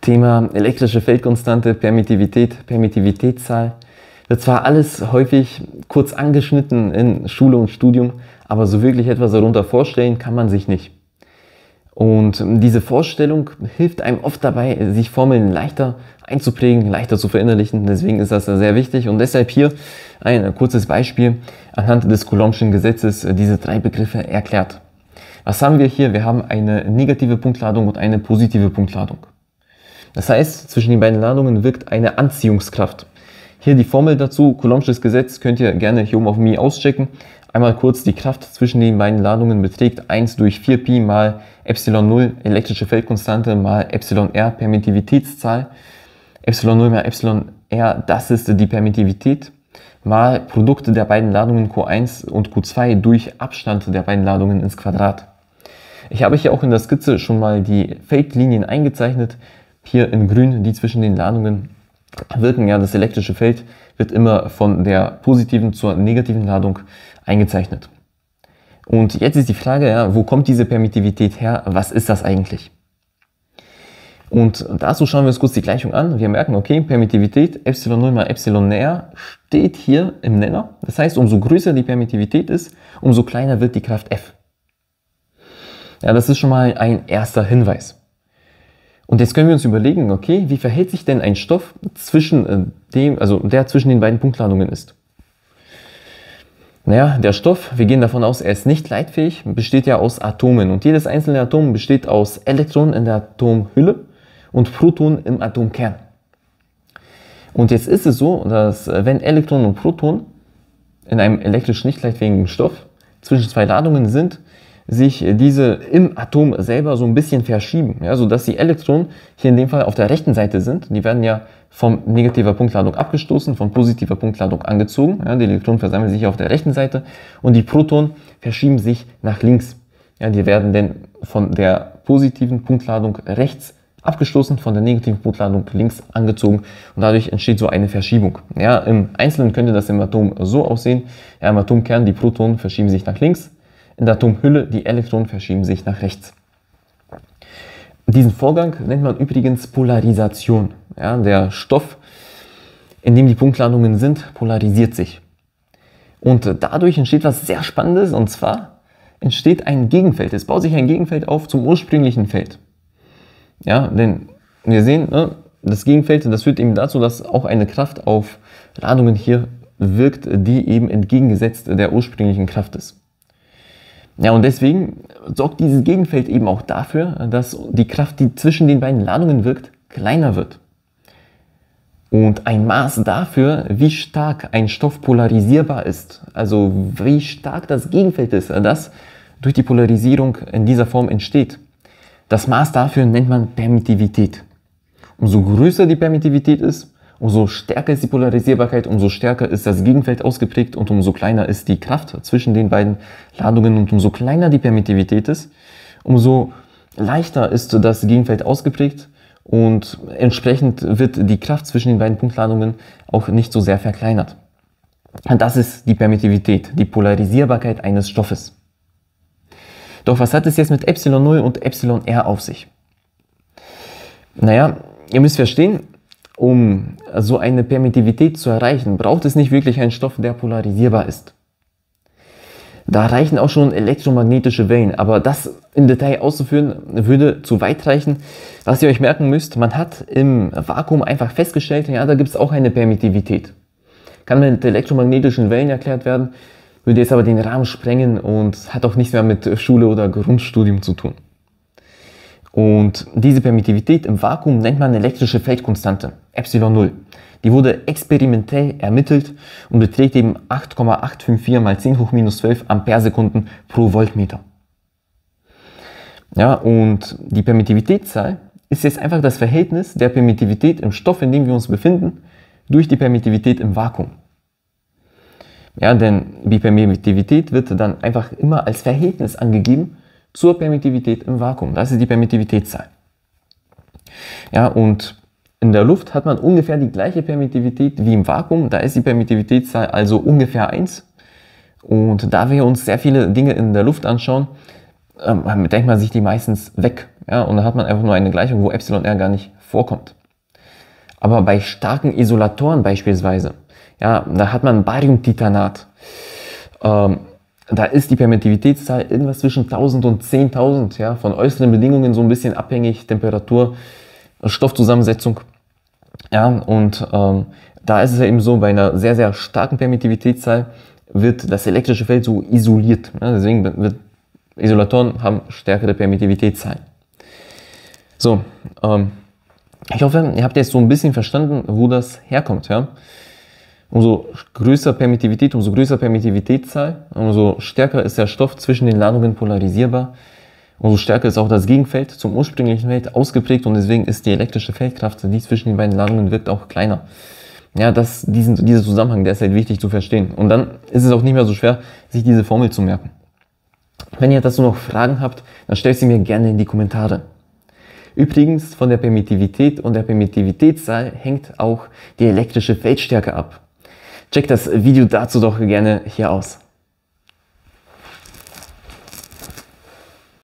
Thema elektrische Feldkonstante, Permittivität, Permittivitätszahl. Wird zwar alles häufig kurz angeschnitten in Schule und Studium, aber so wirklich etwas darunter vorstellen kann man sich nicht. Und diese Vorstellung hilft einem oft dabei, sich Formeln leichter einzuprägen, leichter zu verinnerlichen. Deswegen ist das sehr wichtig. Und deshalb hier ein kurzes Beispiel anhand des Coulombschen Gesetzes äh, diese drei Begriffe erklärt. Was haben wir hier? Wir haben eine negative Punktladung und eine positive Punktladung. Das heißt, zwischen den beiden Ladungen wirkt eine Anziehungskraft. Hier die Formel dazu, Coulombsches Gesetz, könnt ihr gerne hier oben auf Mi auschecken. Einmal kurz, die Kraft zwischen den beiden Ladungen beträgt 1 durch 4pi mal ε0, elektrische Feldkonstante, mal εr, Permittivitätszahl. ε0 mal εr, das ist die Permittivität, mal Produkte der beiden Ladungen Q1 und Q2 durch Abstand der beiden Ladungen ins Quadrat. Ich habe hier auch in der Skizze schon mal die Feldlinien eingezeichnet hier in grün, die zwischen den Ladungen wirken. Ja, das elektrische Feld wird immer von der positiven zur negativen Ladung eingezeichnet. Und jetzt ist die Frage, ja, wo kommt diese Permittivität her? Was ist das eigentlich? Und dazu schauen wir uns kurz die Gleichung an. Wir merken, okay, Permittivität Epsilon 0 mal Epsilon näher steht hier im Nenner. Das heißt, umso größer die Permittivität ist, umso kleiner wird die Kraft F. Ja, das ist schon mal ein erster Hinweis. Und jetzt können wir uns überlegen, okay, wie verhält sich denn ein Stoff zwischen äh, dem, also der zwischen den beiden Punktladungen ist? Naja, der Stoff, wir gehen davon aus, er ist nicht leitfähig, besteht ja aus Atomen. Und jedes einzelne Atom besteht aus Elektronen in der Atomhülle und Protonen im Atomkern. Und jetzt ist es so, dass äh, wenn Elektronen und Protonen in einem elektrisch nicht leitfähigen Stoff zwischen zwei Ladungen sind, sich diese im Atom selber so ein bisschen verschieben, ja, sodass die Elektronen hier in dem Fall auf der rechten Seite sind. Die werden ja von negativer Punktladung abgestoßen, von positiver Punktladung angezogen. Ja, die Elektronen versammeln sich auf der rechten Seite und die Protonen verschieben sich nach links. Ja, die werden dann von der positiven Punktladung rechts abgestoßen, von der negativen Punktladung links angezogen und dadurch entsteht so eine Verschiebung. Ja, Im Einzelnen könnte das im Atom so aussehen. Ja, Im Atomkern, die Protonen verschieben sich nach links, in der Atomhülle, die Elektronen verschieben sich nach rechts. Diesen Vorgang nennt man übrigens Polarisation. Ja, der Stoff, in dem die Punktladungen sind, polarisiert sich. Und dadurch entsteht was sehr Spannendes, und zwar entsteht ein Gegenfeld. Es baut sich ein Gegenfeld auf zum ursprünglichen Feld. Ja, denn wir sehen, ne, das Gegenfeld, das führt eben dazu, dass auch eine Kraft auf Ladungen hier wirkt, die eben entgegengesetzt der ursprünglichen Kraft ist. Ja, und deswegen sorgt dieses Gegenfeld eben auch dafür, dass die Kraft, die zwischen den beiden Ladungen wirkt, kleiner wird. Und ein Maß dafür, wie stark ein Stoff polarisierbar ist, also wie stark das Gegenfeld ist, das durch die Polarisierung in dieser Form entsteht. Das Maß dafür nennt man Permittivität. Umso größer die Permittivität ist, Umso stärker ist die Polarisierbarkeit, umso stärker ist das Gegenfeld ausgeprägt und umso kleiner ist die Kraft zwischen den beiden Ladungen und umso kleiner die Permittivität ist, umso leichter ist das Gegenfeld ausgeprägt und entsprechend wird die Kraft zwischen den beiden Punktladungen auch nicht so sehr verkleinert. Das ist die Permittivität, die Polarisierbarkeit eines Stoffes. Doch was hat es jetzt mit Epsilon 0 und Epsilon R auf sich? Naja, ihr müsst verstehen, um so eine Permittivität zu erreichen, braucht es nicht wirklich einen Stoff, der polarisierbar ist. Da reichen auch schon elektromagnetische Wellen, aber das im Detail auszuführen würde zu weit reichen. Was ihr euch merken müsst, man hat im Vakuum einfach festgestellt, ja, da gibt es auch eine Permittivität. Kann mit elektromagnetischen Wellen erklärt werden, würde jetzt aber den Rahmen sprengen und hat auch nichts mehr mit Schule oder Grundstudium zu tun. Und diese Permittivität im Vakuum nennt man elektrische Feldkonstante, Epsilon 0. Die wurde experimentell ermittelt und beträgt eben 8,854 mal 10 hoch minus 12 Amperesekunden pro Voltmeter. Ja, und die Permittivitätszahl ist jetzt einfach das Verhältnis der Permittivität im Stoff, in dem wir uns befinden, durch die Permittivität im Vakuum. Ja, denn die Permittivität wird dann einfach immer als Verhältnis angegeben zur Permittivität im Vakuum. Das ist die Permittivitätszahl. Ja, und in der Luft hat man ungefähr die gleiche Permittivität wie im Vakuum. Da ist die Permittivitätszahl also ungefähr 1. Und da wir uns sehr viele Dinge in der Luft anschauen, ähm, denkt man sich die meistens weg. Ja, und da hat man einfach nur eine Gleichung, wo Epsilon R gar nicht vorkommt. Aber bei starken Isolatoren beispielsweise, ja, da hat man Bariumtitanat. Ähm, da ist die Permittivitätszahl irgendwas zwischen 1000 und 10.000, ja, von äußeren Bedingungen so ein bisschen abhängig, Temperatur, Stoffzusammensetzung. Ja, und ähm, da ist es ja eben so, bei einer sehr, sehr starken Permittivitätszahl wird das elektrische Feld so isoliert. Ja, deswegen wird, Isolatoren haben stärkere Permittivitätszahlen. So, ähm, ich hoffe, ihr habt jetzt so ein bisschen verstanden, wo das herkommt. Ja? umso größer Permittivität, umso größer Permittivitätszahl, umso stärker ist der Stoff zwischen den Ladungen polarisierbar, umso stärker ist auch das Gegenfeld zum ursprünglichen Feld ausgeprägt und deswegen ist die elektrische Feldkraft, die zwischen den beiden Ladungen wirkt, auch kleiner. Ja, das, diesen, dieser Zusammenhang, der ist halt wichtig zu verstehen. Und dann ist es auch nicht mehr so schwer, sich diese Formel zu merken. Wenn ihr dazu noch Fragen habt, dann stellt sie mir gerne in die Kommentare. Übrigens, von der Permittivität und der Permittivitätszahl hängt auch die elektrische Feldstärke ab. Check das Video dazu doch gerne hier aus.